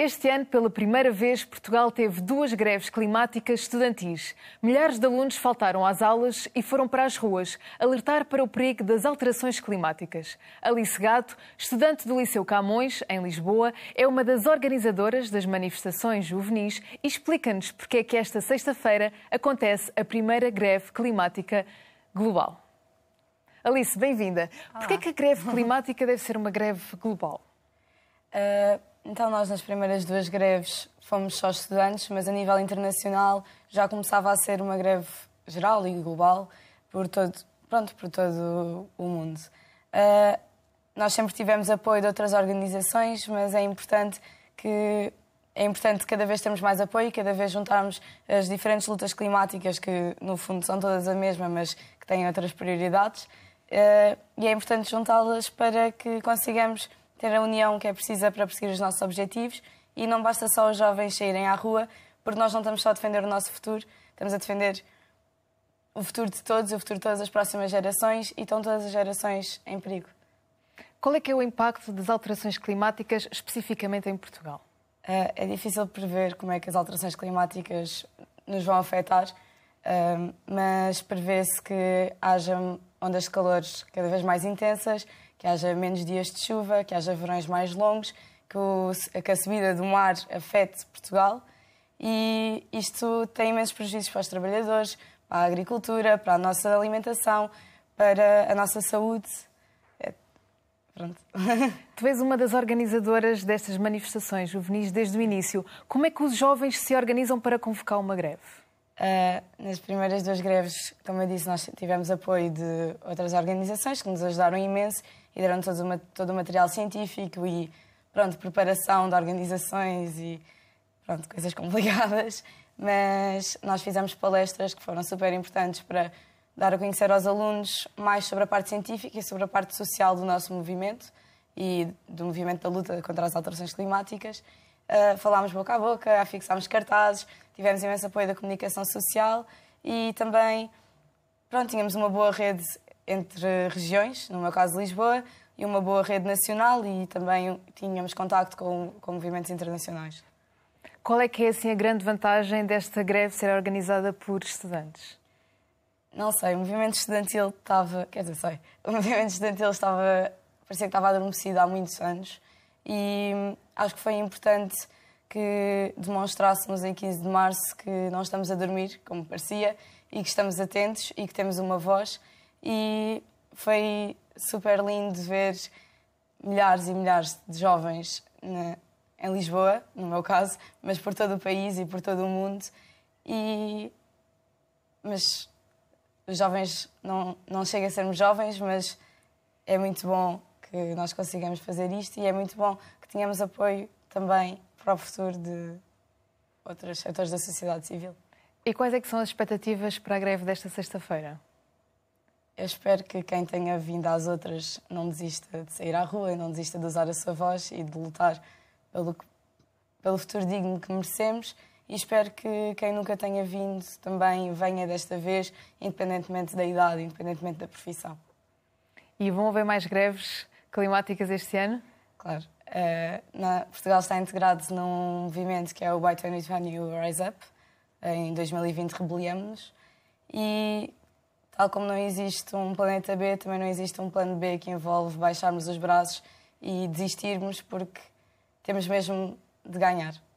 Este ano, pela primeira vez, Portugal teve duas greves climáticas estudantis. Milhares de alunos faltaram às aulas e foram para as ruas alertar para o perigo das alterações climáticas. Alice Gato, estudante do Liceu Camões, em Lisboa, é uma das organizadoras das manifestações juvenis e explica-nos porque é que esta sexta-feira acontece a primeira greve climática global. Alice, bem-vinda. Porquê é que a greve climática deve ser uma greve global? Uh então, nós nas primeiras duas greves fomos só estudantes, mas a nível internacional já começava a ser uma greve geral e global por todo, pronto, por todo o mundo. Uh, nós sempre tivemos apoio de outras organizações, mas é importante que é importante cada vez termos mais apoio, cada vez juntarmos as diferentes lutas climáticas que no fundo são todas a mesma, mas que têm outras prioridades. Eh, e é importante juntá-las para que consigamos ter a união que é precisa para perseguir os nossos objetivos e não basta só os jovens saírem à rua, porque nós não estamos só a defender o nosso futuro, estamos a defender o futuro de todos, o futuro de todas as próximas gerações e estão todas as gerações em perigo. Qual é que é o impacto das alterações climáticas especificamente em Portugal? Eh, é difícil prever como é que as alterações climáticas nos vão afetar, eh, mas prevê-se que haja ondas de calor cada vez mais intensas, que haja menos dias de chuva, que haja verões mais longos, que, o, que a subida do mar afete Portugal. E isto tem imensos prejuízos para os trabalhadores, para a agricultura, para a nossa alimentação, para a nossa saúde. É, pronto. Tu és uma das organizadoras destas manifestações juvenis desde o início. Como é que os jovens se organizam para convocar uma greve? Uh, nas primeiras duas greves, como eu disse, nós tivemos apoio de outras organizações que nos ajudaram imenso e deram todo, uma, todo o material científico e pronto, preparação de organizações e pronto, coisas complicadas. Mas nós fizemos palestras que foram super importantes para dar a conhecer aos alunos mais sobre a parte científica e sobre a parte social do nosso movimento e do movimento da luta contra as alterações climáticas uh, falámos boca a boca, afixámos cartazes, tivemos imenso apoio da comunicação social e também pronto, tínhamos uma boa rede entre regiões, no meu caso Lisboa, e uma boa rede nacional e também tínhamos contacto com, com movimentos internacionais. Qual é que é assim a grande vantagem desta greve ser organizada por estudantes? Não sei, o movimento estudantil estava, quer dizer, sei, o movimento estudantil estava, parecia que estava adormecido há muitos anos e acho que foi importante que demonstrássemos em 15 de março que não estamos a dormir, como parecia, e que estamos atentos e que temos uma voz. E foi super lindo ver milhares e milhares de jovens na, em Lisboa, no meu caso, mas por todo o país e por todo o mundo. E mas os jovens não não chega a sermos jovens, mas é muito bom que nós consigamos fazer isto e é muito bom que tenhamos apoio também para o futuro de outros setores da sociedade civil. E quais é que são as expectativas para a greve desta sexta-feira? Eu espero que quem tenha vindo às outras não desista de sair à rua, não desista de usar a sua voz e de lutar pelo, pelo futuro digno que merecemos e espero que quem nunca tenha vindo também venha desta vez, independentemente da idade, independentemente da profissão. E vão haver mais greves climáticas este ano? Claro. Uh, na, Portugal está integrado num movimento que é o By 2020 Rise Up. Em 2020 rebeliamos-nos. E, tal como não existe um planeta B, também não existe um plano B que envolve baixarmos os braços e desistirmos, porque temos mesmo de ganhar.